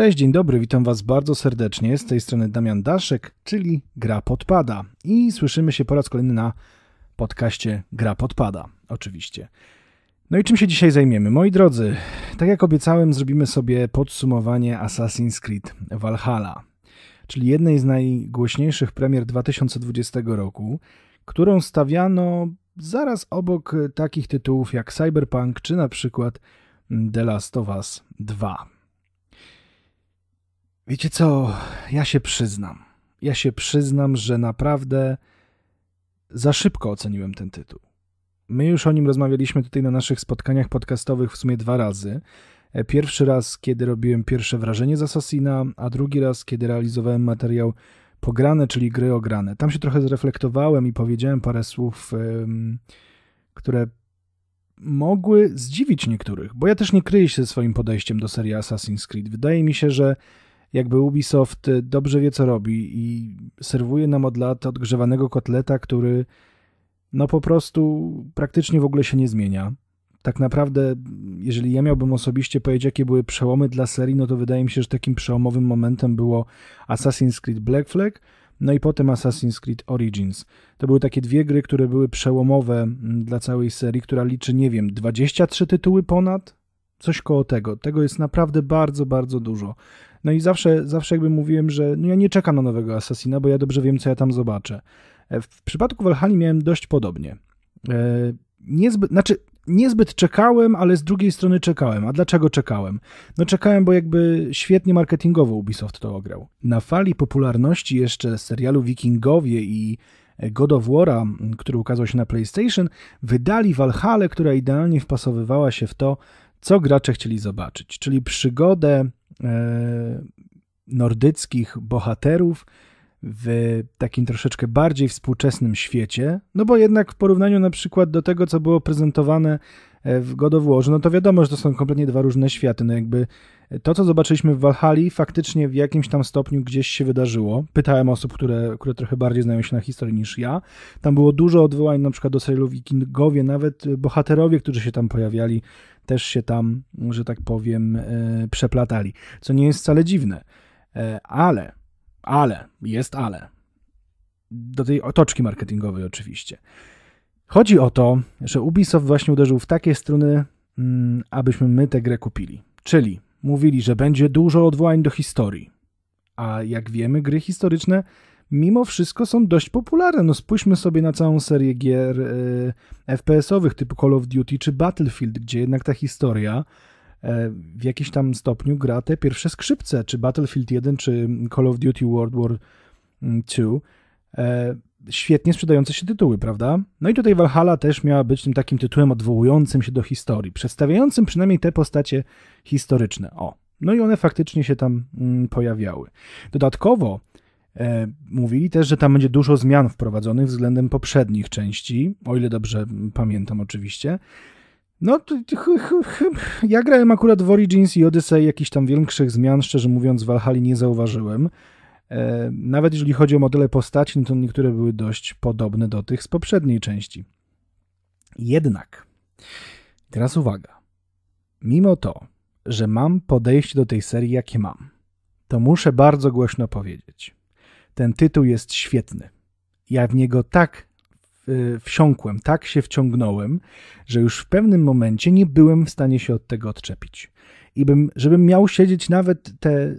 Cześć, dzień dobry, witam Was bardzo serdecznie. Z tej strony Damian Daszek, czyli Gra Podpada. I słyszymy się po raz kolejny na podcaście Gra Podpada, oczywiście. No i czym się dzisiaj zajmiemy? Moi drodzy, tak jak obiecałem, zrobimy sobie podsumowanie Assassin's Creed Valhalla, czyli jednej z najgłośniejszych premier 2020 roku, którą stawiano zaraz obok takich tytułów jak Cyberpunk czy na przykład The Last of Us 2. Wiecie co, ja się przyznam. Ja się przyznam, że naprawdę za szybko oceniłem ten tytuł. My już o nim rozmawialiśmy tutaj na naszych spotkaniach podcastowych w sumie dwa razy. E, pierwszy raz, kiedy robiłem pierwsze wrażenie z Assassina, a drugi raz, kiedy realizowałem materiał pograne, czyli gry ograne. Tam się trochę zreflektowałem i powiedziałem parę słów, które mogły zdziwić niektórych, bo ja też nie kryję się ze swoim podejściem do serii Assassin's Creed. Wydaje mi się, że jakby Ubisoft e, dobrze wie, co robi i serwuje nam od lat odgrzewanego kotleta, który no po prostu praktycznie w ogóle się nie zmienia. Tak naprawdę, jeżeli ja miałbym osobiście powiedzieć, jakie były przełomy dla serii, no to wydaje mi się, że takim przełomowym momentem było Assassin's Creed Black Flag, no i potem Assassin's Creed Origins. To były takie dwie gry, które były przełomowe mm, dla całej serii, która liczy, nie wiem, 23 tytuły ponad, coś koło tego. Tego jest naprawdę bardzo, bardzo dużo. No i zawsze, zawsze jakby mówiłem, że no ja nie czekam na nowego Assassina, bo ja dobrze wiem, co ja tam zobaczę. E, w przypadku Valhalla miałem dość podobnie. E, niezbyt, znaczy, niezbyt czekałem, ale z drugiej strony czekałem. A dlaczego czekałem? No czekałem, bo jakby świetnie marketingowo Ubisoft to ograł. Na fali popularności jeszcze serialu Wikingowie i God of War'a, który ukazał się na PlayStation, wydali Valhalla, która idealnie wpasowywała się w to, co gracze chcieli zobaczyć, czyli przygodę E, nordyckich bohaterów w takim troszeczkę bardziej współczesnym świecie, no bo jednak w porównaniu na przykład do tego, co było prezentowane E, w God of War, no to wiadomo, że to są kompletnie dwa różne światy. No jakby e, to, co zobaczyliśmy w Valhalla, faktycznie w jakimś tam stopniu gdzieś się wydarzyło. Pytałem osób, które, które trochę bardziej znają się na historii niż ja. Tam było dużo odwołań na przykład do serialu Wikingowie, nawet e, bohaterowie, którzy się tam pojawiali, też się tam, że tak powiem, przeplatali. Co nie jest wcale dziwne. Ale, ale, jest ale. Do tej otoczki marketingowej oczywiście. Chodzi o to, że Ubisoft właśnie uderzył w takie struny, mm, abyśmy my tę grę kupili. Czyli mówili, że będzie dużo odwołań do historii. A jak wiemy, gry historyczne mimo wszystko są dość popularne. No spójrzmy sobie na całą serię gier y, e, FPS-owych typu Call of Duty czy Battlefield, gdzie jednak ta historia y, w jakiś tam stopniu gra te pierwsze skrzypce, czy Battlefield 1, czy Call of Duty World War 2. Mm, świetnie sprzedające się tytuły, prawda? No i tutaj Valhalla też miała być tym takim tytułem odwołującym się do historii, przedstawiającym przynajmniej te postacie historyczne. O, no i one faktycznie się tam mm, pojawiały. Dodatkowo e, mówili też, że tam będzie dużo zmian wprowadzonych względem poprzednich części, o ile dobrze mm, pamiętam oczywiście. No, ja grałem akurat w Origins i Odyssey, jakichś tam większych zmian, szczerze mówiąc, w Valhalla nie zauważyłem. E, nawet jeżeli chodzi o modele postaci, no to niektóre były dość podobne do tych z poprzedniej części. Jednak, teraz uwaga, mimo to, że mam podejście do tej serii, jakie mam, to muszę bardzo głośno powiedzieć. Ten tytuł jest świetny. Ja w niego tak e, wsiąkłem, tak się wciągnąłem, że już w pewnym momencie nie byłem w stanie się od tego odczepić. I bym, żebym miał siedzieć nawet te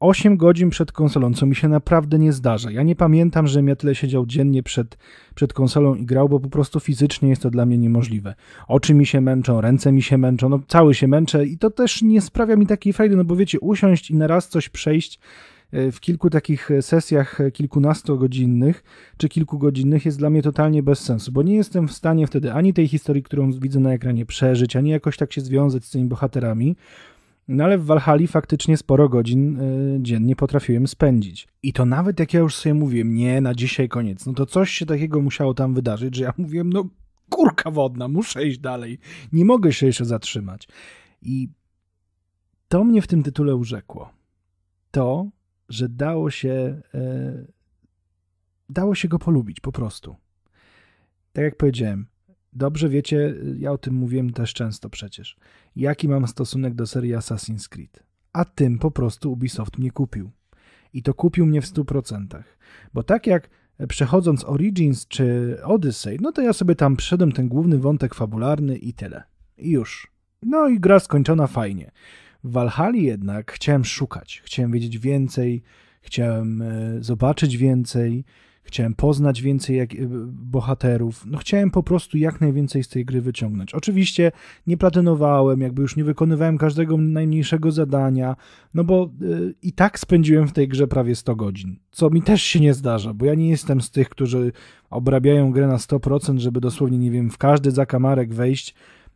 8 godzin przed konsolą, co mi się naprawdę nie zdarza. Ja nie pamiętam, żebym ja tyle siedział dziennie przed, przed konsolą i grał, bo po prostu fizycznie jest to dla mnie niemożliwe. Oczy mi się męczą, ręce mi się męczą, no cały się męczę i to też nie sprawia mi takiej frajdy, no bo wiecie, usiąść i na raz coś przejść e, w kilku takich e, sesjach e, kilkunastogodzinnych czy kilkugodzinnych jest dla mnie totalnie bez sensu, bo nie jestem w stanie wtedy ani tej historii, którą widzę na ekranie przeżyć, ani jakoś tak się związać z tymi bohaterami, no ale w Walhali faktycznie sporo godzin y, dziennie potrafiłem spędzić. I to nawet jak ja już sobie mówiłem, nie, na dzisiaj koniec, no to coś się takiego musiało tam wydarzyć, że ja mówiłem, no kurka wodna, muszę iść dalej, nie mogę się jeszcze zatrzymać. I to mnie w tym tytule urzekło. To, że dało się, y, dało się go polubić po prostu. Tak jak powiedziałem, Dobrze wiecie, ja o tym mówiłem też często przecież, jaki mam stosunek do serii Assassin's Creed. A tym po prostu Ubisoft mnie kupił. I to kupił mnie w 100%. Bo tak jak e, przechodząc Origins czy Odyssey, no to ja sobie tam przyszedłem ten główny wątek fabularny i tyle. I już. No i gra skończona fajnie. W Valhalla jednak chciałem szukać, chciałem wiedzieć więcej, chciałem e, zobaczyć więcej, chciałem poznać więcej jak, y, bohaterów, no chciałem po prostu jak najwięcej z tej gry wyciągnąć. Oczywiście nie platynowałem, jakby już nie wykonywałem każdego najmniejszego zadania, no bo y, i tak spędziłem w tej grze prawie 100 godzin, co mi też się nie zdarza, bo ja nie jestem z tych, którzy obrabiają grę na 100%, żeby dosłownie, nie wiem, w każdy zakamarek wejść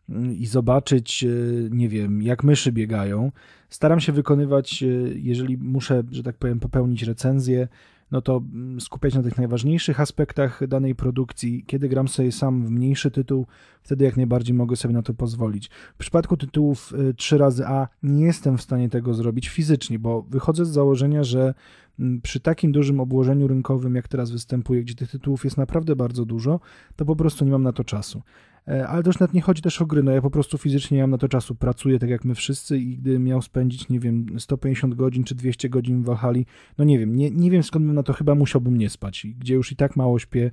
mm, i zobaczyć, y, nie wiem, jak myszy biegają. Staram się wykonywać, jeżeli muszę, że tak powiem, popełnić recenzję, no to mm, skupiać na tych najważniejszych aspektach danej produkcji. Kiedy gram sobie sam w mniejszy tytuł, wtedy jak najbardziej mogę sobie na to pozwolić. W przypadku tytułów 3 y, razy A nie jestem w stanie tego zrobić fizycznie, bo wychodzę z założenia, że mm, przy takim dużym obłożeniu rynkowym, jak teraz występuje, gdzie tych tytułów jest naprawdę bardzo dużo, to po prostu nie mam na to czasu. E, ale to już nawet nie chodzi też o gry, no ja po prostu fizycznie nie mam na to czasu, pracuję tak jak my wszyscy i gdybym miał spędzić, nie wiem, 150 godzin czy 200 godzin w Walhali, no nie wiem, nie, nie wiem skąd bym na to, chyba musiałbym nie spać, gdzie już i tak mało śpię,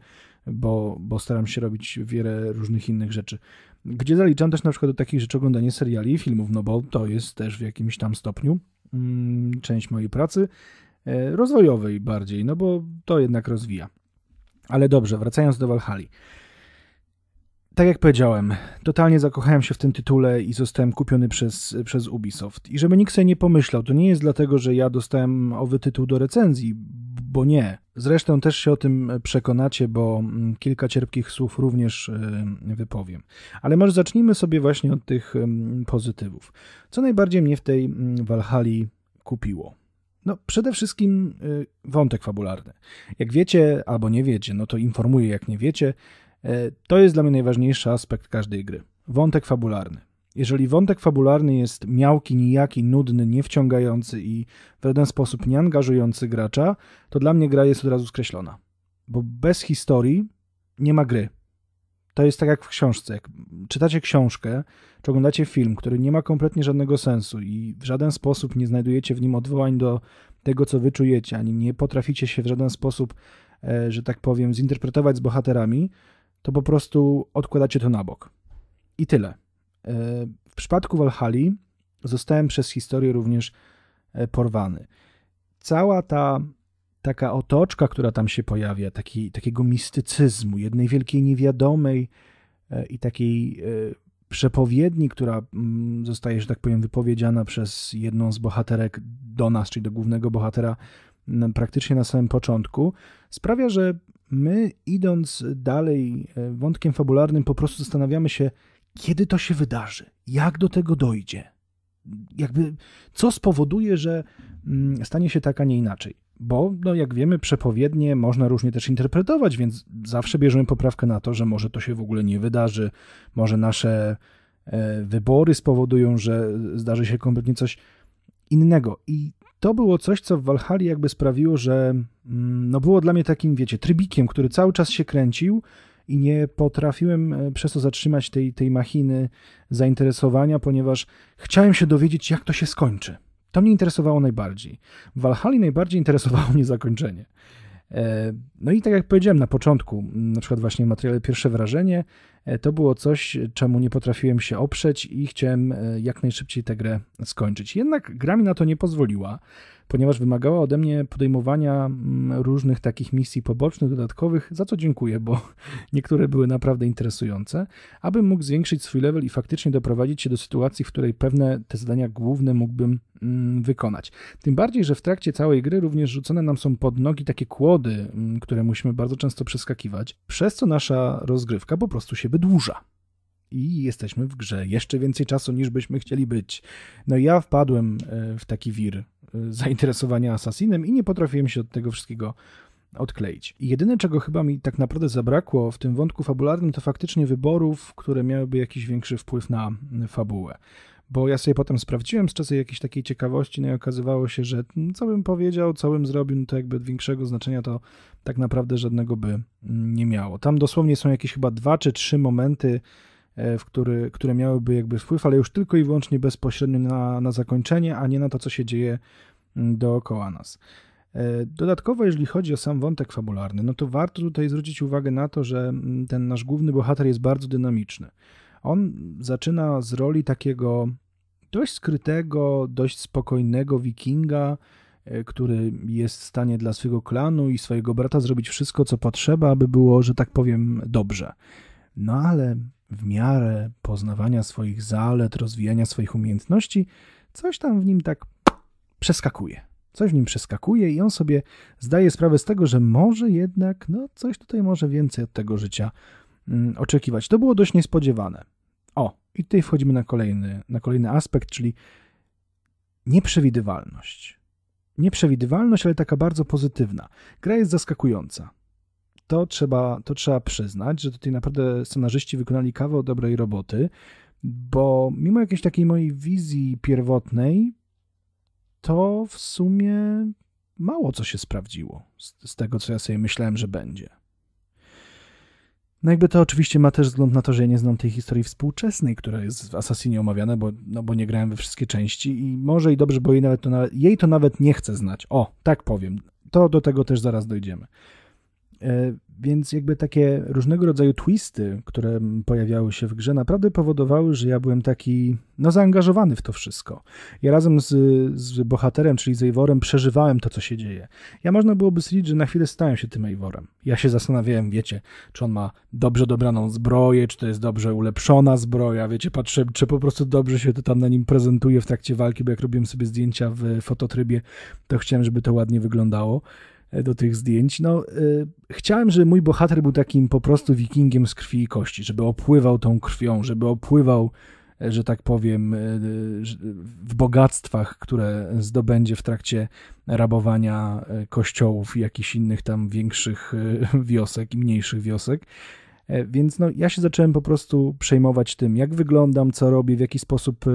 bo, bo staram się robić wiele różnych innych rzeczy. Gdzie zaliczam też na przykład do takich rzeczy oglądanie seriali i filmów, no bo to jest też w jakimś tam stopniu mm, część mojej pracy, e, rozwojowej bardziej, no bo to jednak rozwija. Ale dobrze, wracając do Walhali tak jak powiedziałem, totalnie zakochałem się w tym tytule i zostałem kupiony przez, przez Ubisoft. I żeby nikt sobie nie pomyślał, to nie jest dlatego, że ja dostałem owy tytuł do recenzji, bo nie. Zresztą też się o tym przekonacie, bo mm, kilka cierpkich słów również y, wypowiem. Ale może zacznijmy sobie właśnie od tych mm, pozytywów. Co najbardziej mnie w tej mm, Walhali kupiło? No, przede wszystkim y, wątek fabularny. Jak wiecie albo nie wiecie, no to informuję, jak nie wiecie, E, to jest dla mnie najważniejszy aspekt każdej gry. Wątek fabularny. Jeżeli wątek fabularny jest miałki, nijaki, nudny, niewciągający i w żaden sposób nieangażujący gracza, to dla mnie gra jest od razu skreślona. Bo bez historii nie ma gry. To jest tak jak w książce. Jak czytacie książkę, czy oglądacie film, który nie ma kompletnie żadnego sensu i w żaden sposób nie znajdujecie w nim odwołań do tego, co wy czujecie, ani nie potraficie się w żaden sposób, e, że tak powiem, zinterpretować z bohaterami, to po prostu odkładacie to na bok. I tyle. E, w przypadku Walhali zostałem przez historię również e, porwany. Cała ta taka otoczka, która tam się pojawia, taki, takiego mistycyzmu, jednej wielkiej niewiadomej e, i takiej przepowiedni, która mm, zostaje, że tak powiem, wypowiedziana przez jedną z bohaterek do nas, czyli do głównego bohatera, praktycznie na samym początku, sprawia, że my idąc dalej e, wątkiem fabularnym po prostu zastanawiamy się, kiedy to się wydarzy, jak do tego dojdzie, jakby co spowoduje, że mm, stanie się tak, a nie inaczej. Bo, no jak wiemy, przepowiednie można różnie też interpretować, więc zawsze bierzemy poprawkę na to, że może to się w ogóle nie wydarzy, może nasze e, wybory spowodują, że zdarzy się kompletnie coś innego. I to było coś, co w Walhali jakby sprawiło, że mm, no było dla mnie takim, wiecie, trybikiem, który cały czas się kręcił i nie potrafiłem e, przez to zatrzymać tej, tej machiny zainteresowania, ponieważ chciałem się dowiedzieć, jak to się skończy. To mnie interesowało najbardziej. W Walhali najbardziej interesowało mnie zakończenie. E, no i tak jak powiedziałem na początku, mm, na przykład właśnie materiale pierwsze wrażenie, E, to było coś, czemu nie potrafiłem się oprzeć i chciałem e, jak najszybciej tę grę skończyć. Jednak gra mi na to nie pozwoliła ponieważ wymagała ode mnie podejmowania mm, różnych takich misji pobocznych, dodatkowych, za co dziękuję, bo niektóre były naprawdę interesujące, abym mógł zwiększyć swój level i faktycznie doprowadzić się do sytuacji, w której pewne te zadania główne mógłbym mm, wykonać. Tym bardziej, że w trakcie całej gry również rzucone nam są pod nogi takie kłody, mm, które musimy bardzo często przeskakiwać, przez co nasza rozgrywka po prostu się wydłuża i jesteśmy w grze jeszcze więcej czasu niż byśmy chcieli być. No i ja wpadłem e, w taki wir Y, zainteresowania Assassinem i nie potrafiłem się od tego wszystkiego odkleić. I jedyne, czego chyba mi tak naprawdę zabrakło w tym wątku fabularnym, to faktycznie wyborów, które miałyby jakiś większy wpływ na mm, fabułę. Bo ja sobie potem sprawdziłem z czasu jakiejś takiej ciekawości, no i okazywało się, że mm, co bym powiedział, co bym zrobił, no to jakby większego znaczenia to tak naprawdę żadnego by mm, nie miało. Tam dosłownie są jakieś chyba dwa czy trzy momenty, E, w który, które miałyby jakby wpływ, ale już tylko i wyłącznie bezpośrednio na, na zakończenie, a nie na to, co się dzieje mm, dookoła nas. E, dodatkowo, jeżeli chodzi o sam wątek fabularny, no to warto tutaj zwrócić uwagę na to, że mm, ten nasz główny bohater jest bardzo dynamiczny. On zaczyna z roli takiego dość skrytego, dość spokojnego wikinga, e, który jest w stanie dla swojego klanu i swojego brata zrobić wszystko, co potrzeba, aby było, że tak powiem, dobrze. No ale w miarę poznawania swoich zalet, rozwijania swoich umiejętności, coś tam w nim tak przeskakuje. Coś w nim przeskakuje i on sobie zdaje sprawę z tego, że może jednak, no coś tutaj może więcej od tego życia mm, oczekiwać. To było dość niespodziewane. O, i tutaj wchodzimy na kolejny, na kolejny aspekt, czyli nieprzewidywalność. Nieprzewidywalność, ale taka bardzo pozytywna. Gra jest zaskakująca to trzeba, to trzeba przyznać, że tutaj naprawdę scenarzyści wykonali kawał dobrej roboty, bo mimo jakiejś takiej mojej wizji pierwotnej, to w sumie mało co się sprawdziło z, z tego, co ja sobie myślałem, że będzie. No jakby to oczywiście ma też wzgląd na to, że ja nie znam tej historii współczesnej, która jest w Assassinie omawiana, bo, no bo nie grałem we wszystkie części i może i dobrze, bo jej, nawet to, jej to nawet nie chcę znać. O, tak powiem. To do tego też zaraz dojdziemy. E, więc jakby takie różnego rodzaju twisty, które pojawiały się w grze, naprawdę powodowały, że ja byłem taki no zaangażowany w to wszystko. Ja razem z, z bohaterem, czyli z Eivorem, przeżywałem to, co się dzieje. Ja można byłoby stwierdzić, że na chwilę stałem się tym Eivorem. Ja się zastanawiałem, wiecie, czy on ma dobrze dobraną zbroję, czy to jest dobrze ulepszona zbroja, wiecie, patrzę, czy po prostu dobrze się to tam na nim prezentuje w trakcie walki, bo jak robiłem sobie zdjęcia w fototrybie, to chciałem, żeby to ładnie wyglądało. E, do tych zdjęć. No, e, chciałem, żeby mój bohater był takim po prostu wikingiem z krwi i kości, żeby opływał tą krwią, żeby opływał, e, że tak powiem, w bogactwach, które zdobędzie w trakcie rabowania kościołów i jakichś innych tam większych wiosek i mniejszych wiosek. E, więc no, ja się zacząłem po prostu przejmować tym, jak wyglądam, co robię, w jaki sposób e,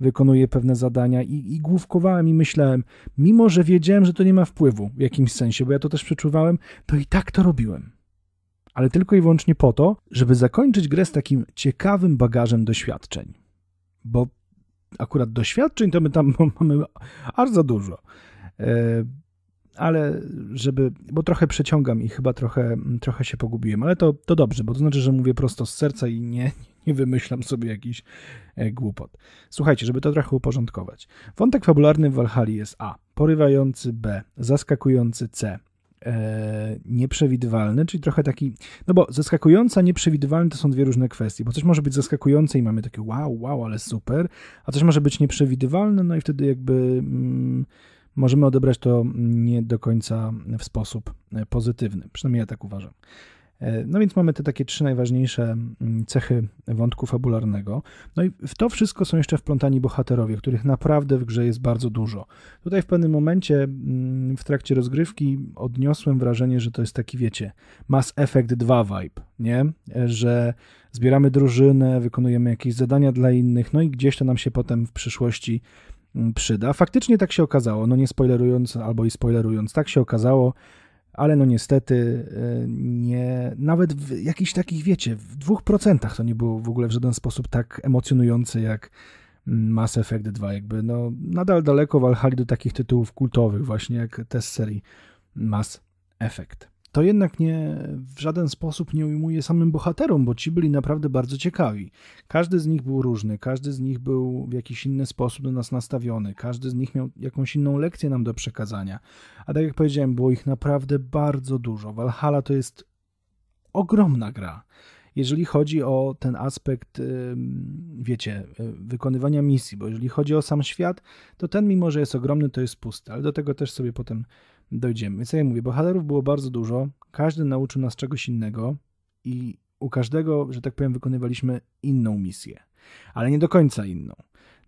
wykonuję pewne zadania i, i główkowałem i myślałem, mimo że wiedziałem, że to nie ma wpływu w jakimś sensie, bo ja to też przeczuwałem, to i tak to robiłem. Ale tylko i wyłącznie po to, żeby zakończyć grę z takim ciekawym bagażem doświadczeń. Bo akurat doświadczeń to my tam mamy aż za dużo. E, ale żeby, bo trochę przeciągam i chyba trochę, mm, trochę się pogubiłem, ale to, to dobrze, bo to znaczy, że mówię prosto z serca i nie, nie wymyślam sobie jakiś e, głupot. Słuchajcie, żeby to trochę uporządkować. Wątek fabularny w Walhali jest A. Porywający B. Zaskakujący C. E, nieprzewidywalny, czyli trochę taki, no bo a nieprzewidywalny to są dwie różne kwestie, bo coś może być zaskakujące i mamy takie wow, wow, ale super, a coś może być nieprzewidywalne, no i wtedy jakby... Mm, możemy odebrać to nie do końca w sposób e, pozytywny. Przynajmniej ja tak uważam. E, no więc mamy te takie trzy najważniejsze mm, cechy wątku fabularnego. No i w to wszystko są jeszcze wplątani bohaterowie, których naprawdę w grze jest bardzo dużo. Tutaj w pewnym momencie mm, w trakcie rozgrywki odniosłem wrażenie, że to jest taki, wiecie, Mass Effect 2 vibe, nie? E, że zbieramy drużynę, wykonujemy jakieś zadania dla innych, no i gdzieś to nam się potem w przyszłości przyda. Faktycznie tak się okazało, no nie spoilerując albo i spoilerując, tak się okazało, ale no niestety e, nie, nawet w jakichś takich, wiecie, w dwóch procentach to nie było w ogóle w żaden sposób tak emocjonujące jak mm, Mass Effect 2, jakby no nadal daleko walchali do takich tytułów kultowych właśnie jak te serii Mass Effect to jednak nie w żaden sposób nie ujmuje samym bohaterom, bo ci byli naprawdę bardzo ciekawi. Każdy z nich był różny, każdy z nich był w jakiś inny sposób do nas nastawiony, każdy z nich miał jakąś inną lekcję nam do przekazania. A tak jak powiedziałem, było ich naprawdę bardzo dużo. Valhalla to jest ogromna gra. Jeżeli chodzi o ten aspekt, wiecie, y, wykonywania misji, bo jeżeli chodzi o sam świat, to ten, mimo że jest ogromny, to jest pusty, ale do tego też sobie potem dojdziemy. Więc ja mówię, bohaterów było bardzo dużo, każdy nauczył nas czegoś innego i u każdego, że tak powiem, wykonywaliśmy inną misję, ale nie do końca inną.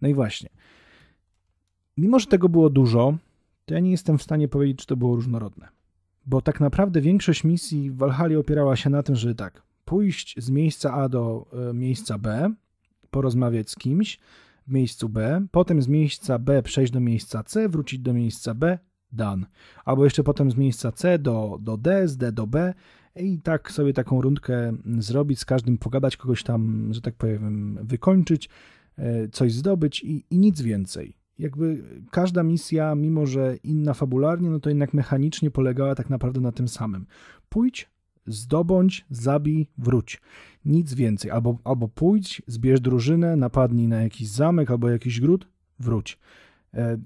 No i właśnie, mimo że tego było dużo, to ja nie jestem w stanie powiedzieć, czy to było różnorodne. Bo tak naprawdę większość misji w Walhali opierała się na tym, że tak, pójść z miejsca A do e, miejsca B, porozmawiać z kimś w miejscu B, potem z miejsca B przejść do miejsca C, wrócić do miejsca B done. Albo jeszcze potem z miejsca C do, do D, z D do B i tak sobie taką rundkę zrobić, z każdym pogadać, kogoś tam, że tak powiem, wykończyć, e, coś zdobyć i, i nic więcej. Jakby każda misja, mimo że inna fabularnie, no to jednak mechanicznie polegała tak naprawdę na tym samym. Pójdź, zdobądź, zabij, wróć. Nic więcej. Albo, albo pójdź, zbierz drużynę, napadnij na jakiś zamek albo jakiś gród, wróć. E,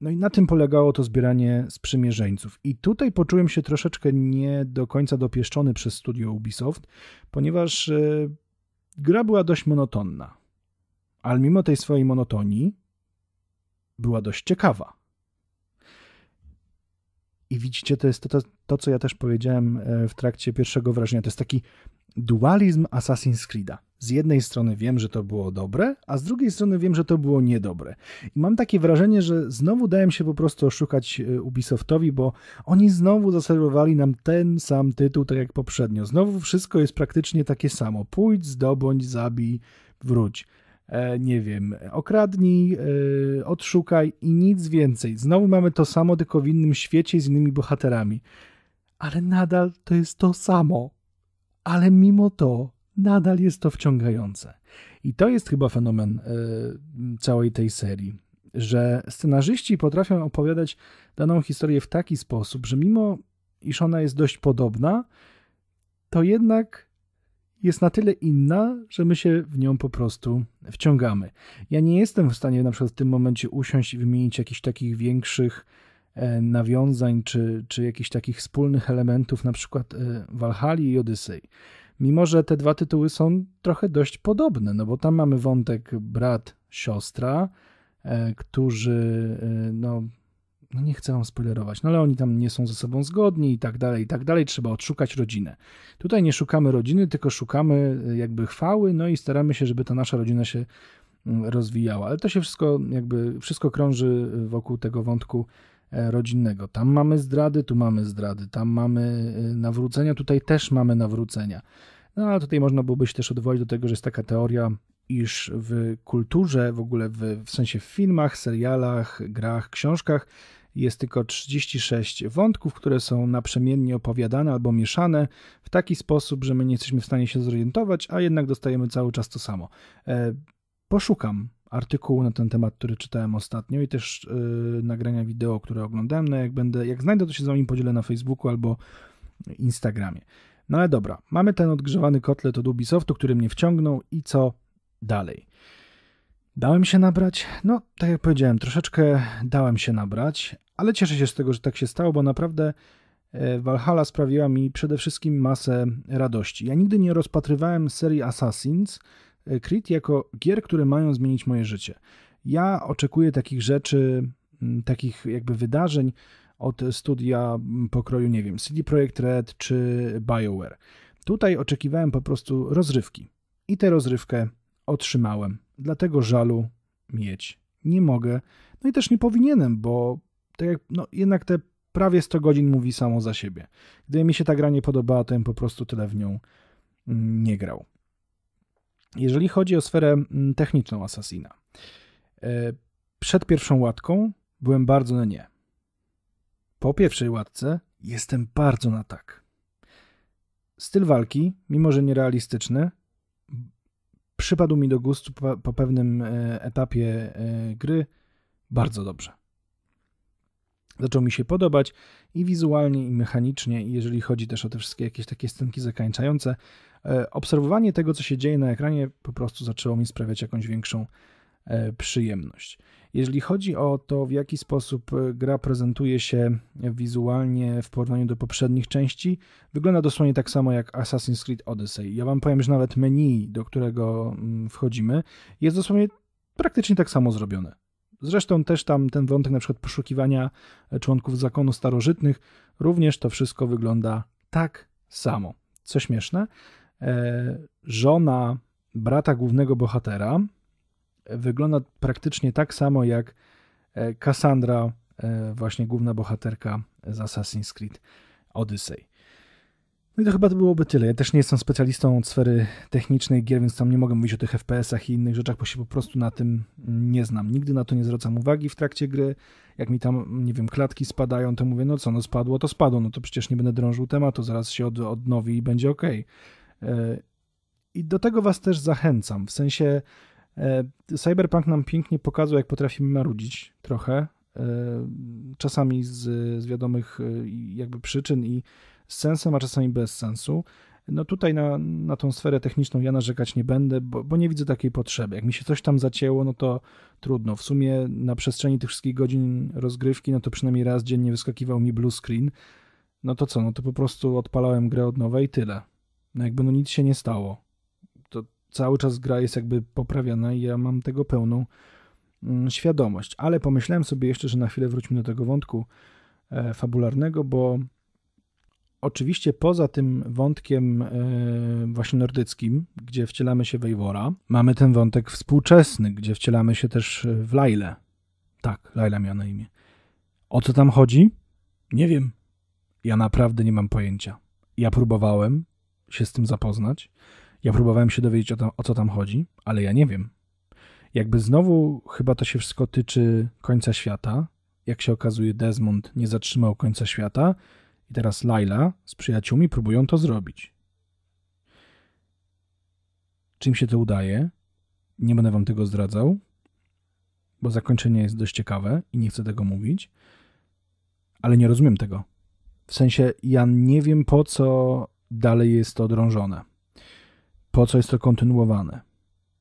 no i na tym polegało to zbieranie sprzymierzeńców. I tutaj poczułem się troszeczkę nie do końca dopieszczony przez studio Ubisoft, ponieważ e, gra była dość monotonna. Ale mimo tej swojej monotonii była dość ciekawa. I widzicie, to jest to, to, to, co ja też powiedziałem e, w trakcie pierwszego wrażenia. To jest taki dualizm Assassin's Creed'a. Z jednej strony wiem, że to było dobre, a z drugiej strony wiem, że to było niedobre. I mam takie wrażenie, że znowu dałem się po prostu oszukać e, Ubisoftowi, bo oni znowu zaserwowali nam ten sam tytuł, tak jak poprzednio. Znowu wszystko jest praktycznie takie samo. Pójdź, zdobądź, zabij, wróć. E, nie wiem, okradnij, e, odszukaj i nic więcej. Znowu mamy to samo, tylko w innym świecie z innymi bohaterami. Ale nadal to jest to samo. Ale mimo to nadal jest to wciągające. I to jest chyba fenomen e, całej tej serii, że scenarzyści potrafią opowiadać daną historię w taki sposób, że mimo iż ona jest dość podobna, to jednak jest na tyle inna, że my się w nią po prostu wciągamy. Ja nie jestem w stanie na przykład w tym momencie usiąść i wymienić jakichś takich większych e, nawiązań czy, czy jakichś takich wspólnych elementów, na przykład e, Walhali i Odysej. Mimo, że te dwa tytuły są trochę dość podobne, no bo tam mamy wątek brat, siostra, e, którzy no, no nie chcę wam spoilerować, no ale oni tam nie są ze sobą zgodni i tak dalej, i tak dalej, trzeba odszukać rodzinę. Tutaj nie szukamy rodziny, tylko szukamy y, jakby chwały, no i staramy się, żeby ta nasza rodzina się mm, rozwijała, ale to się wszystko jakby, wszystko krąży wokół tego wątku e, rodzinnego. Tam mamy zdrady, tu mamy zdrady, tam mamy y, nawrócenia, tutaj też mamy nawrócenia. No a tutaj można byłoby się też odwołać do tego, że jest taka teoria, iż w kulturze, w ogóle w, w sensie w filmach, serialach, grach, książkach jest tylko 36 wątków, które są naprzemiennie opowiadane albo mieszane w taki sposób, że my nie jesteśmy w stanie się zorientować, a jednak dostajemy cały czas to samo. E, poszukam artykułu na ten temat, który czytałem ostatnio i też e, nagrania wideo, które oglądałem. No jak będę, jak znajdę, to się z wami podzielę na Facebooku albo Instagramie. No ale dobra, mamy ten odgrzewany kotlet od Ubisoftu, który mnie wciągnął i co dalej? Dałem się nabrać? No, tak jak powiedziałem, troszeczkę dałem się nabrać, ale cieszę się z tego, że tak się stało, bo naprawdę e, Valhalla sprawiła mi przede wszystkim masę radości. Ja nigdy nie rozpatrywałem serii Assassin's e, Creed jako gier, które mają zmienić moje życie. Ja oczekuję takich rzeczy, takich jakby wydarzeń od studia pokroju, nie wiem, CD Projekt Red czy BioWare. Tutaj oczekiwałem po prostu rozrywki. I tę rozrywkę otrzymałem. Dlatego żalu mieć nie mogę. No i też nie powinienem, bo tak jak, no, jednak te prawie 100 godzin mówi samo za siebie. Gdyby mi się ta gra nie podobała, to bym po prostu tyle w nią mm, nie grał. Jeżeli chodzi o sferę mm, techniczną Assassina, e, przed pierwszą łatką byłem bardzo na nie. Po pierwszej łatce jestem bardzo na tak. Styl walki, mimo że nierealistyczny, przypadł mi do gustu po, po pewnym e, etapie e, gry bardzo dobrze. Zaczął mi się podobać i wizualnie, i mechanicznie, i jeżeli chodzi też o te wszystkie jakieś takie scenki zakańczające, e, obserwowanie tego, co się dzieje na ekranie, po prostu zaczęło mi sprawiać jakąś większą E, przyjemność. Jeżeli chodzi o to, w jaki sposób e, gra prezentuje się wizualnie w porównaniu do poprzednich części, wygląda dosłownie tak samo jak Assassin's Creed Odyssey. Ja Wam powiem, że nawet menu, do którego mm, wchodzimy, jest dosłownie praktycznie tak samo zrobione. Zresztą też tam ten wątek na przykład poszukiwania e, członków zakonu starożytnych, również to wszystko wygląda tak samo. Co śmieszne, żona brata głównego bohatera, wygląda praktycznie tak samo jak e, Cassandra, e, właśnie główna bohaterka z Assassin's Creed Odyssey. No i to chyba to byłoby tyle. Ja też nie jestem specjalistą od sfery technicznej gier, więc tam nie mogę mówić o tych FPS-ach i innych rzeczach, bo się po prostu na tym nie znam. Nigdy na to nie zwracam uwagi w trakcie gry. Jak mi tam, nie wiem, klatki spadają, to mówię, no co, no spadło, to spadło, no to przecież nie będę drążył tematu, zaraz się od, odnowi i będzie ok. E, I do tego was też zachęcam, w sensie E, Cyberpunk nam pięknie pokazał, jak potrafimy marudzić trochę, e, czasami z, z wiadomych e, jakby przyczyn i z sensem, a czasami bez sensu. No tutaj na, na tą sferę techniczną ja narzekać nie będę, bo, bo nie widzę takiej potrzeby. Jak mi się coś tam zacięło, no to trudno. W sumie na przestrzeni tych wszystkich godzin rozgrywki, no to przynajmniej raz dziennie wyskakiwał mi blue screen. No to co, no to po prostu odpalałem grę od nowej i tyle. No jakby no nic się nie stało cały czas gra jest jakby poprawiana i ja mam tego pełną mm, świadomość. Ale pomyślałem sobie jeszcze, że na chwilę wróćmy do tego wątku e, fabularnego, bo oczywiście poza tym wątkiem e, właśnie nordyckim, gdzie wcielamy się w Eivora, mamy ten wątek współczesny, gdzie wcielamy się też w Lajle. Tak, Laila miała na imię. O co tam chodzi? Nie wiem. Ja naprawdę nie mam pojęcia. Ja próbowałem się z tym zapoznać. Ja próbowałem się dowiedzieć o, o co tam chodzi, ale ja nie wiem. Jakby znowu chyba to się wszystko tyczy końca świata. Jak się okazuje, Desmond nie zatrzymał końca świata i teraz Laila z przyjaciółmi próbują to zrobić. Czym się to udaje? Nie będę wam tego zdradzał, bo zakończenie jest dość ciekawe i nie chcę tego mówić, ale nie rozumiem tego. W sensie, ja nie wiem po co dalej jest to drążone po co jest to kontynuowane.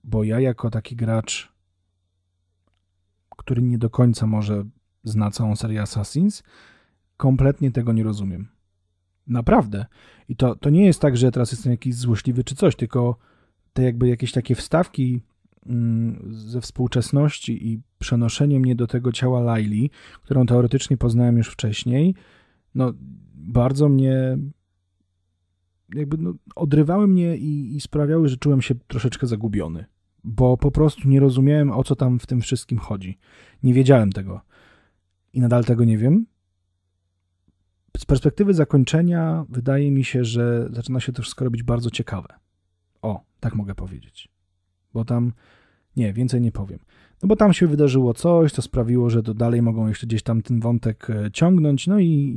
Bo ja jako taki gracz, który nie do końca może zna całą serię Assassins, kompletnie tego nie rozumiem. Naprawdę. I to, to nie jest tak, że teraz jestem jakiś złośliwy czy coś, tylko te jakby jakieś takie wstawki mm, ze współczesności i przenoszenie mnie do tego ciała Laili, którą teoretycznie poznałem już wcześniej, no bardzo mnie jakby no, odrywały mnie i, i sprawiały, że czułem się troszeczkę zagubiony, bo po prostu nie rozumiałem, o co tam w tym wszystkim chodzi. Nie wiedziałem tego. I nadal tego nie wiem. Z perspektywy zakończenia wydaje mi się, że zaczyna się to wszystko robić bardzo ciekawe. O, tak mogę powiedzieć. Bo tam nie, więcej nie powiem no bo tam się wydarzyło coś, co sprawiło, że to dalej mogą jeszcze gdzieś tam ten wątek e, ciągnąć, no i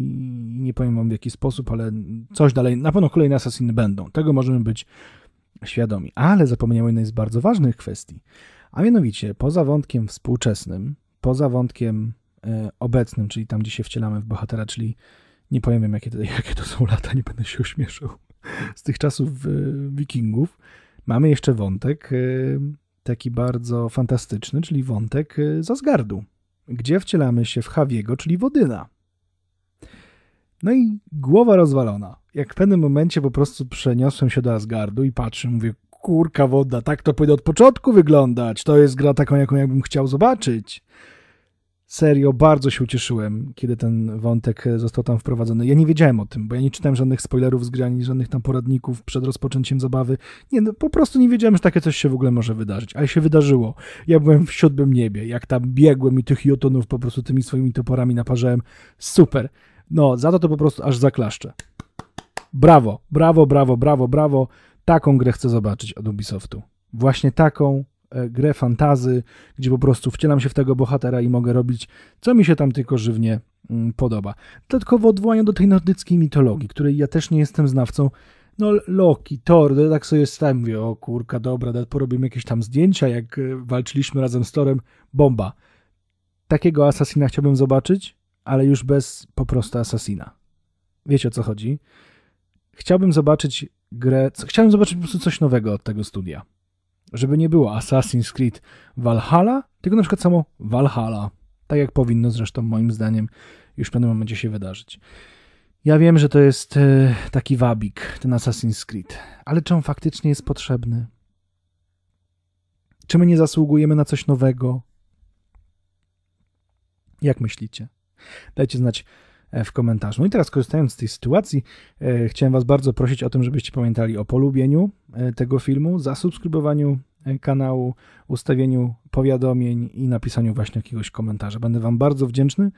nie powiem wam w jaki sposób, ale coś dalej, na pewno kolejne asasiny będą, tego możemy być świadomi. Ale zapomniałem jednej z bardzo ważnych kwestii, a mianowicie poza wątkiem współczesnym, poza wątkiem e, obecnym, czyli tam, gdzie się wcielamy w bohatera, czyli nie powiem wam, jakie, to, jakie to są lata, nie będę się ośmieszał z tych czasów e, wikingów, mamy jeszcze wątek taki bardzo fantastyczny, czyli wątek y, z Asgardu, gdzie wcielamy się w Hawiego, czyli Wodyna. No i głowa rozwalona. Jak w pewnym momencie po prostu przeniosłem się do Asgardu i patrzę, mówię, kurka woda, tak to powinno od początku wyglądać, to jest gra taką, jaką ja bym chciał zobaczyć serio bardzo się ucieszyłem, kiedy ten wątek e, został tam wprowadzony. Ja nie wiedziałem o tym, bo ja nie czytałem żadnych spoilerów z gry, ani żadnych tam poradników przed rozpoczęciem zabawy. Nie, no, po prostu nie wiedziałem, że takie coś się w ogóle może wydarzyć, ale się wydarzyło. Ja byłem w siódmym niebie, jak tam biegłem i tych jotunów po prostu tymi swoimi toporami naparzałem. Super. No, za to to po prostu aż zaklaszczę. Brawo, brawo, brawo, brawo, brawo. Taką grę chcę zobaczyć od Ubisoftu. Właśnie taką, E, grę fantazy, gdzie po prostu wcielam się w tego bohatera i mogę robić, co mi się tam tylko żywnie mm, podoba. Dodatkowo odwołania do tej nordyckiej mitologii, której ja też nie jestem znawcą. No Loki, Thor, no, tak sobie stałem, mówię, o kurka, dobra, porobimy jakieś tam zdjęcia, jak e, walczyliśmy razem z Thorem. bomba. Takiego Assassina chciałbym zobaczyć, ale już bez po prostu Assassina. Wiecie o co chodzi? Chciałbym zobaczyć grę, chciałem zobaczyć po prostu coś nowego od tego studia. Żeby nie było Assassin's Creed Valhalla, tylko na przykład samo Valhalla. Tak jak powinno zresztą moim zdaniem już w pewnym momencie się wydarzyć. Ja wiem, że to jest e, taki wabik, ten Assassin's Creed, ale czy on faktycznie jest potrzebny? Czy my nie zasługujemy na coś nowego? Jak myślicie? Dajcie znać E, w komentarzu. No i teraz korzystając z tej sytuacji, e, chciałem Was bardzo prosić o tym, żebyście pamiętali o polubieniu e, tego filmu, zasubskrybowaniu kanału, ustawieniu powiadomień i napisaniu właśnie jakiegoś komentarza. Będę Wam bardzo wdzięczny,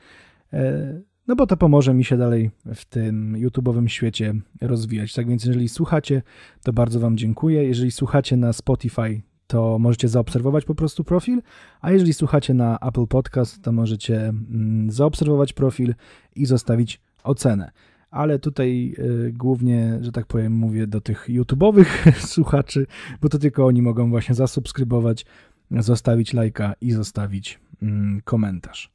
no bo to pomoże mi się dalej w tym YouTube'owym świecie rozwijać. Tak więc, jeżeli słuchacie, to bardzo Wam dziękuję. Jeżeli słuchacie na Spotify, to możecie zaobserwować po prostu profil, a jeżeli słuchacie na Apple Podcast, to możecie mm, zaobserwować profil i zostawić ocenę. Ale tutaj y, głównie, że tak powiem, mówię do tych YouTube'owych słuchaczy, bo to tylko oni mogą właśnie zasubskrybować, zostawić lajka i zostawić mm, komentarz.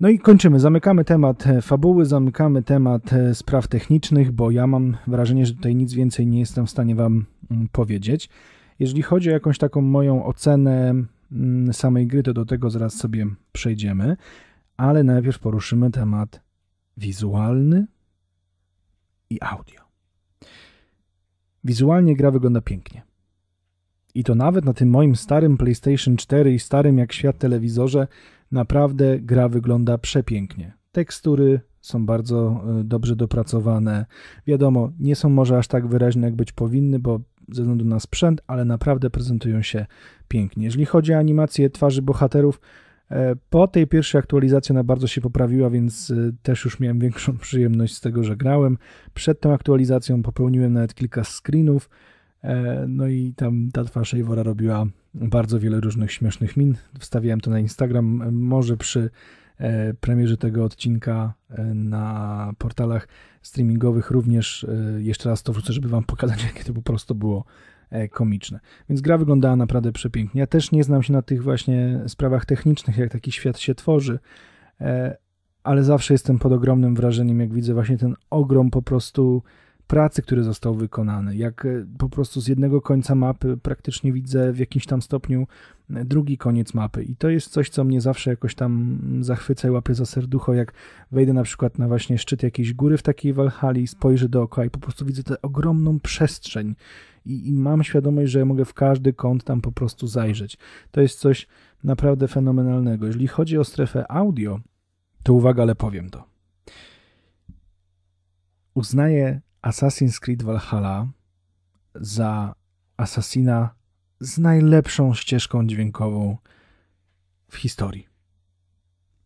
No i kończymy, zamykamy temat e, fabuły, zamykamy temat e, spraw technicznych, bo ja mam wrażenie, że tutaj nic więcej nie jestem w stanie Wam mm, powiedzieć. Jeżeli chodzi o jakąś taką moją ocenę mm, samej gry, to do tego zaraz sobie przejdziemy, ale najpierw poruszymy temat wizualny i audio. Wizualnie gra wygląda pięknie. I to nawet na tym moim starym PlayStation 4 i starym jak świat telewizorze, naprawdę gra wygląda przepięknie. Tekstury są bardzo e, dobrze dopracowane. Wiadomo, nie są może aż tak wyraźne, jak być powinny, bo ze względu na sprzęt, ale naprawdę prezentują się pięknie. Jeżeli chodzi o animację twarzy bohaterów, e, po tej pierwszej aktualizacji ona bardzo się poprawiła, więc e, też już miałem większą przyjemność z tego, że grałem. Przed tą aktualizacją popełniłem nawet kilka screenów, e, no i tam ta twarz Eivora robiła bardzo wiele różnych śmiesznych min. Wstawiałem to na Instagram, może przy E, premierze tego odcinka e, na portalach streamingowych również e, jeszcze raz to wrzucę, żeby wam pokazać, jakie to po prostu było komiczne. Więc gra wyglądała naprawdę przepięknie. Ja też nie znam się na tych właśnie sprawach technicznych, jak taki świat się tworzy, ale zawsze jestem pod ogromnym wrażeniem, jak widzę właśnie ten ogrom po prostu pracy, który został wykonany, jak e, po prostu z jednego końca mapy praktycznie widzę w jakimś tam stopniu e, drugi koniec mapy. I to jest coś, co mnie zawsze jakoś tam zachwyca i łapie za serducho, jak wejdę na przykład na właśnie szczyt jakiejś góry w takiej Walhali, spojrzę dookoła i po prostu widzę tę ogromną przestrzeń i, i mam świadomość, że mogę w każdy kąt tam po prostu zajrzeć. To jest coś naprawdę fenomenalnego. Jeżeli chodzi o strefę audio, to uwaga, ale powiem to. Uznaję Assassin's Creed Valhalla za Assassina z najlepszą ścieżką dźwiękową w historii.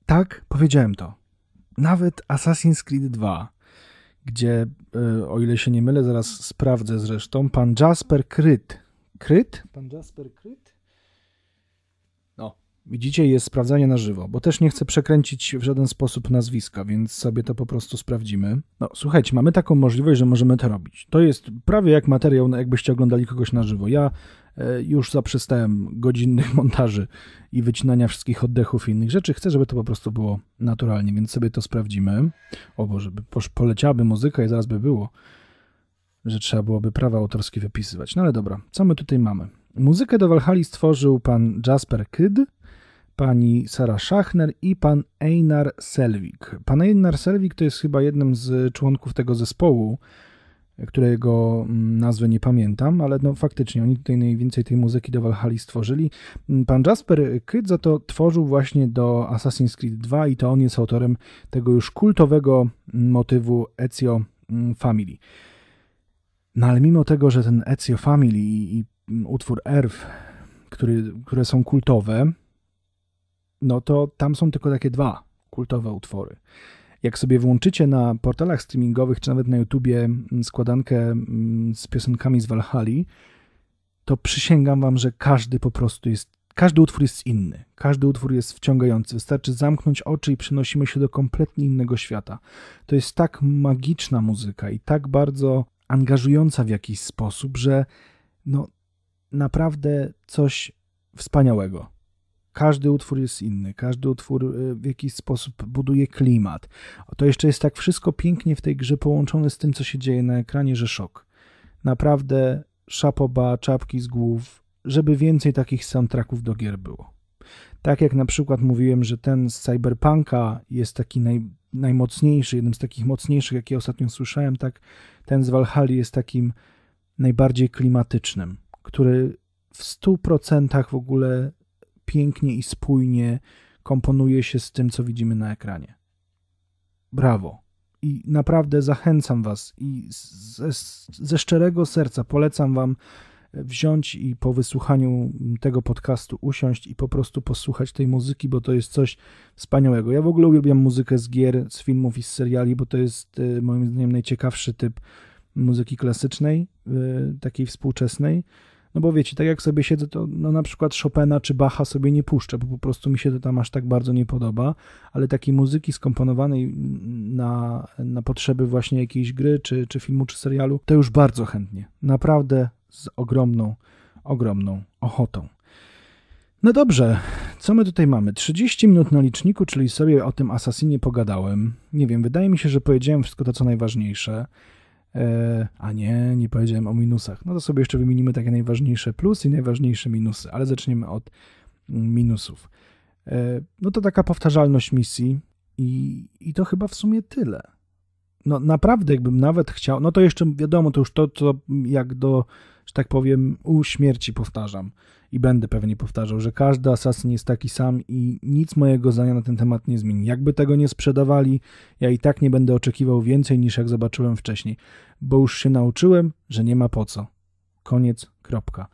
Tak, powiedziałem to. Nawet Assassin's Creed 2, gdzie, e, o ile się nie mylę, zaraz sprawdzę zresztą, pan Jasper Kryt. Kryt? Pan Jasper Kryt? No, Widzicie, jest sprawdzanie na żywo, bo też nie chcę przekręcić w żaden sposób nazwiska, więc sobie to po prostu sprawdzimy. No, słuchajcie, mamy taką możliwość, że możemy to robić. To jest prawie jak materiał, no, jakbyście oglądali kogoś na żywo. Ja e, już zaprzestałem godzinnych montaży i wycinania wszystkich oddechów i innych rzeczy. Chcę, żeby to po prostu było naturalnie, więc sobie to sprawdzimy. O Boże, poleciałaby muzyka i zaraz by było, że trzeba byłoby prawa autorskie wypisywać. No ale dobra, co my tutaj mamy? Muzykę do Walhali stworzył pan Jasper Kyd, pani Sara Schachner i pan Einar Selvik. Pan Einar Selvik to jest chyba jednym z członków tego zespołu, którego mm, nazwę nie pamiętam, ale no faktycznie oni tutaj najwięcej tej muzyki do Valhalla stworzyli. Mm, pan Jasper Kyd za to tworzył właśnie do Assassin's Creed 2 i to on jest autorem tego już kultowego mm, motywu Ezio Family. No ale mimo tego, że ten Ezio Family i, i utwór Erf, który, które są kultowe, no to tam są tylko takie dwa kultowe utwory. Jak sobie włączycie na portalach streamingowych, czy nawet na YouTubie mm, składankę mm, z piosenkami z Walhali, to przysięgam wam, że każdy po prostu jest, każdy utwór jest inny, każdy utwór jest wciągający. Wystarczy zamknąć oczy i przenosimy się do kompletnie innego świata. To jest tak magiczna muzyka i tak bardzo angażująca w jakiś sposób, że no naprawdę coś wspaniałego każdy utwór jest inny, każdy utwór y, w jakiś sposób buduje klimat. To jeszcze jest tak wszystko pięknie w tej grze połączone z tym, co się dzieje na ekranie, że szok. Naprawdę szapoba, czapki z głów, żeby więcej takich soundtracków do gier było. Tak jak na przykład mówiłem, że ten z Cyberpunka jest taki naj, najmocniejszy, jednym z takich mocniejszych, jakie ostatnio słyszałem, tak ten z Valhalla jest takim najbardziej klimatycznym, który w 100% w ogóle pięknie i spójnie komponuje się z tym, co widzimy na ekranie. Brawo. I naprawdę zachęcam Was i ze, ze szczerego serca polecam Wam e, wziąć i po wysłuchaniu tego podcastu usiąść i po prostu posłuchać tej muzyki, bo to jest coś wspaniałego. Ja w ogóle uwielbiam muzykę z gier, z filmów i z seriali, bo to jest e, moim zdaniem najciekawszy typ muzyki klasycznej, e, takiej współczesnej. No bo wiecie, tak jak sobie siedzę, to no na przykład Chopina czy Bacha sobie nie puszczę, bo po prostu mi się to tam aż tak bardzo nie podoba, ale takiej muzyki skomponowanej na, na potrzeby właśnie jakiejś gry, czy, czy filmu, czy serialu, to już bardzo chętnie. Naprawdę z ogromną, ogromną ochotą. No dobrze, co my tutaj mamy? 30 minut na liczniku, czyli sobie o tym asasinie pogadałem. Nie wiem, wydaje mi się, że powiedziałem wszystko to, co najważniejsze. E, a nie, nie powiedziałem o minusach. No to sobie jeszcze wymienimy takie najważniejsze plusy i najważniejsze minusy, ale zaczniemy od mm, minusów. E, no to taka powtarzalność misji i, i to chyba w sumie tyle. No naprawdę, jakbym nawet chciał, no to jeszcze wiadomo, to już to, co jak do że tak powiem, u śmierci powtarzam i będę pewnie powtarzał, że każdy asasyn jest taki sam i nic mojego zdania na ten temat nie zmieni. Jakby tego nie sprzedawali, ja i tak nie będę oczekiwał więcej niż jak zobaczyłem wcześniej, bo już się nauczyłem, że nie ma po co. Koniec, kropka.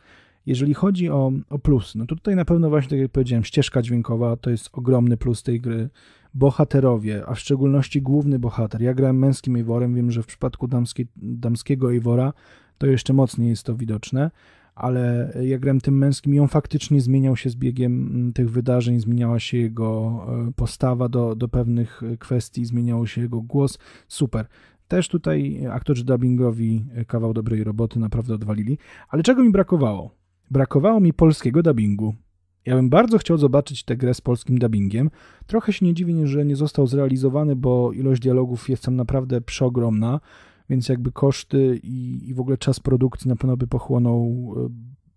Jeżeli chodzi o, o plus, no to tutaj na pewno właśnie, tak jak powiedziałem, ścieżka dźwiękowa to jest ogromny plus tej gry. Bohaterowie, a w szczególności główny bohater. Ja grałem męskim Eivorem, wiem, że w przypadku damski, damskiego Eivora to jeszcze mocniej jest to widoczne, ale jak grałem tym męskim i on faktycznie zmieniał się z biegiem mm, tych wydarzeń, zmieniała się jego e, postawa do, do pewnych e, kwestii, zmieniał się jego głos. Super. Też tutaj aktorzy dubbingowi e, kawał dobrej roboty naprawdę odwalili. Ale czego mi brakowało? Brakowało mi polskiego dubbingu. Ja bym bardzo chciał zobaczyć tę grę z polskim dubbingiem. Trochę się nie dziwię, że nie został zrealizowany, bo ilość dialogów jest tam naprawdę przeogromna więc jakby koszty i, i w ogóle czas produkcji na pewno by pochłonął e,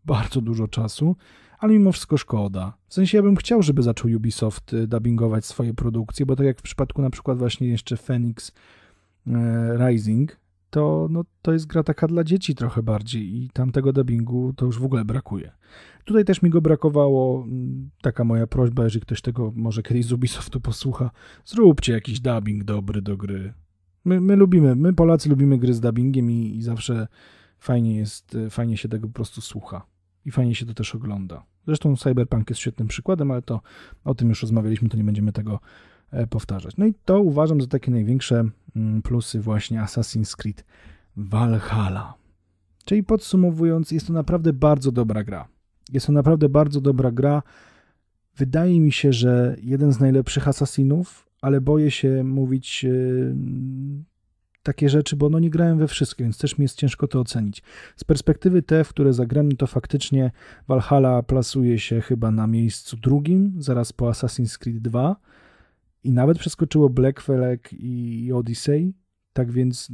bardzo dużo czasu, ale mimo wszystko szkoda. W sensie ja bym chciał, żeby zaczął Ubisoft e, dubbingować swoje produkcje, bo tak jak w przypadku na przykład właśnie jeszcze Phoenix e, Rising, to, no, to jest gra taka dla dzieci trochę bardziej i tamtego dubbingu to już w ogóle brakuje. Tutaj też mi go brakowało. Taka moja prośba, jeżeli ktoś tego może kiedyś z Ubisoftu posłucha, zróbcie jakiś dubbing dobry do gry. My, my lubimy, my Polacy lubimy gry z dubbingiem i, i zawsze fajnie jest, e, fajnie się tego po prostu słucha i fajnie się to też ogląda. Zresztą Cyberpunk jest świetnym przykładem, ale to o tym już rozmawialiśmy, to nie będziemy tego e, powtarzać. No i to uważam za takie największe mm, plusy właśnie Assassin's Creed Valhalla. Czyli podsumowując, jest to naprawdę bardzo dobra gra. Jest to naprawdę bardzo dobra gra. Wydaje mi się, że jeden z najlepszych Assassinów, ale boję się mówić e, takie rzeczy, bo no nie grałem we wszystkie, więc też mi jest ciężko to ocenić. Z perspektywy te, w które zagrałem, no to faktycznie Valhalla plasuje się chyba na miejscu drugim, zaraz po Assassin's Creed 2 i nawet przeskoczyło Black Flag i Odyssey, tak więc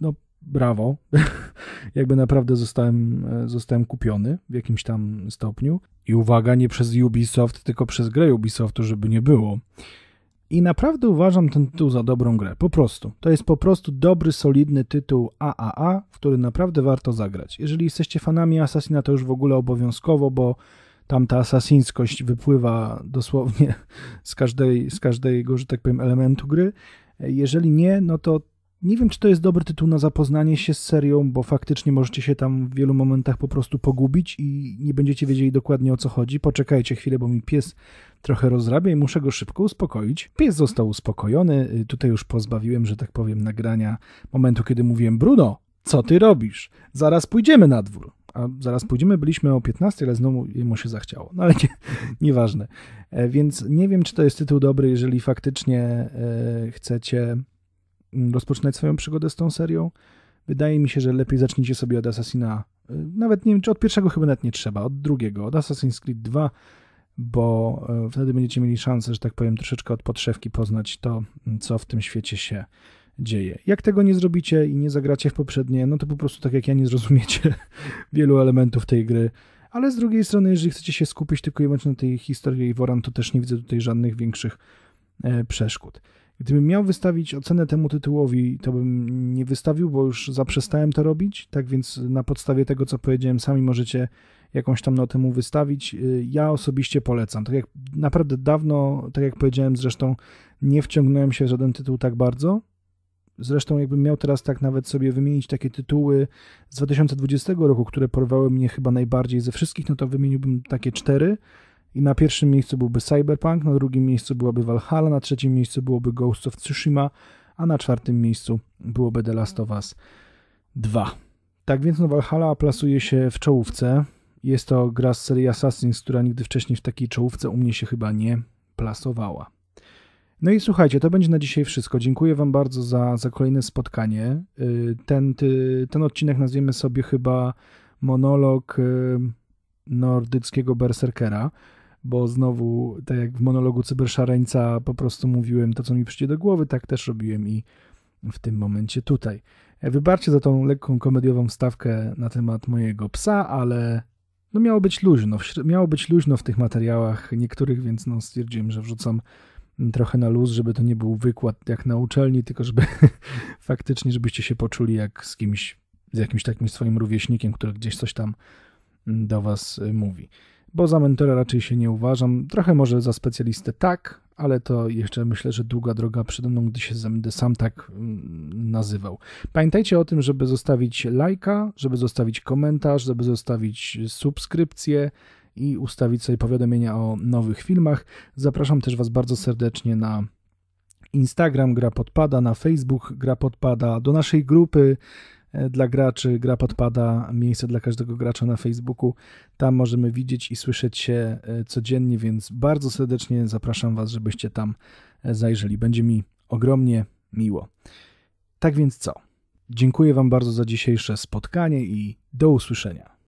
no brawo, jakby naprawdę zostałem, e, zostałem kupiony w jakimś tam stopniu. I uwaga, nie przez Ubisoft, tylko przez grę Ubisoftu, żeby nie było. I naprawdę uważam ten tytuł za dobrą grę, po prostu. To jest po prostu dobry, solidny tytuł AAA, w który naprawdę warto zagrać. Jeżeli jesteście fanami Assassina, to już w ogóle obowiązkowo, bo tam ta asasyńskość wypływa dosłownie z, każdej, z każdego, że tak powiem, elementu gry. Jeżeli nie, no to nie wiem, czy to jest dobry tytuł na zapoznanie się z serią, bo faktycznie możecie się tam w wielu momentach po prostu pogubić i nie będziecie wiedzieli dokładnie o co chodzi. Poczekajcie chwilę, bo mi pies trochę rozrabia i muszę go szybko uspokoić. Pies został uspokojony. Y, tutaj już pozbawiłem, że tak powiem, nagrania momentu, kiedy mówiłem: Bruno, co ty robisz? Zaraz pójdziemy na dwór. A zaraz pójdziemy, byliśmy o 15, ale znowu mu się zachciało. No ale nie, nieważne. E, więc nie wiem, czy to jest tytuł dobry, jeżeli faktycznie e, chcecie Mm, rozpoczynać swoją przygodę z tą serią, wydaje mi się, że lepiej zacznijcie sobie od Assassina. Y, nawet nie wiem, czy od pierwszego chyba nawet nie trzeba, od drugiego, od Assassin's Creed 2, bo y, wtedy będziecie mieli szansę, że tak powiem, troszeczkę od podszewki poznać to, mm, co w tym świecie się dzieje. Jak tego nie zrobicie i nie zagracie w poprzednie, no to po prostu tak jak ja nie zrozumiecie wielu elementów tej gry. Ale z drugiej strony, jeżeli chcecie się skupić tylko i wyłącznie na tej historii i Woran, to też nie widzę tutaj żadnych większych e, przeszkód. Gdybym miał wystawić ocenę temu tytułowi, to bym nie wystawił, bo już zaprzestałem to robić. Tak więc na podstawie tego, co powiedziałem, sami możecie jakąś tam notę mu wystawić. Y, ja osobiście polecam. Tak jak naprawdę dawno, tak jak powiedziałem zresztą, nie wciągnąłem się w żaden tytuł tak bardzo. Zresztą jakbym miał teraz tak nawet sobie wymienić takie tytuły z 2020 roku, które porwały mnie chyba najbardziej ze wszystkich, no to wymieniłbym takie cztery – i na pierwszym miejscu byłby Cyberpunk, na drugim miejscu byłaby Valhalla, na trzecim miejscu byłoby Ghost of Tsushima, a na czwartym miejscu byłoby The Last of Us 2. Tak więc no Valhalla plasuje się w czołówce. Jest to gra z serii Assassin's, która nigdy wcześniej w takiej czołówce u mnie się chyba nie plasowała. No i słuchajcie, to będzie na dzisiaj wszystko. Dziękuję Wam bardzo za, za kolejne spotkanie. Y, ten, ten odcinek nazwiemy sobie chyba monolog y, nordyckiego berserkera bo znowu, tak jak w monologu cyberszaleńca, po prostu mówiłem to, co mi przyjdzie do głowy, tak też robiłem i w tym momencie tutaj. E, wybaczcie za tą lekką komediową stawkę na temat mojego psa, ale no miało być luźno, miało być luźno w tych materiałach niektórych, więc no stwierdziłem, że wrzucam mm, trochę na luz, żeby to nie był wykład jak na uczelni, tylko żeby faktycznie, żebyście się poczuli jak z kimś, z jakimś takim swoim rówieśnikiem, który gdzieś coś tam mm, do was y, mówi bo za mentora raczej się nie uważam. Trochę może za specjalistę tak, ale to jeszcze myślę, że długa droga przede mną, gdy się będę sam tak mm, nazywał. Pamiętajcie o tym, żeby zostawić lajka, żeby zostawić komentarz, żeby zostawić subskrypcję i ustawić sobie powiadomienia o nowych filmach. Zapraszam też Was bardzo serdecznie na Instagram Gra Podpada, na Facebook Gra Podpada, do naszej grupy E, dla graczy. Gra podpada, miejsce dla każdego gracza na Facebooku. Tam możemy widzieć i słyszeć się e, codziennie, więc bardzo serdecznie zapraszam Was, żebyście tam e, zajrzeli. Będzie mi ogromnie miło. Tak więc co? Dziękuję Wam bardzo za dzisiejsze spotkanie i do usłyszenia.